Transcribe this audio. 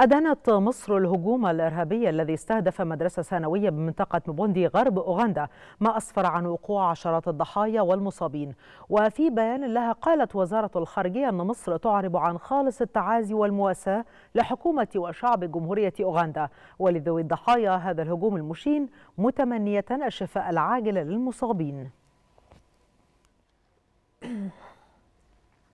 أدانت مصر الهجوم الإرهابي الذي استهدف مدرسة ثانوية بمنطقة مبوندي غرب أوغندا ما أسفر عن وقوع عشرات الضحايا والمصابين وفي بيان لها قالت وزارة الخارجية أن مصر تعرب عن خالص التعازي والمواساة لحكومة وشعب جمهورية أوغندا ولذوي الضحايا هذا الهجوم المشين متمنية الشفاء العاجل للمصابين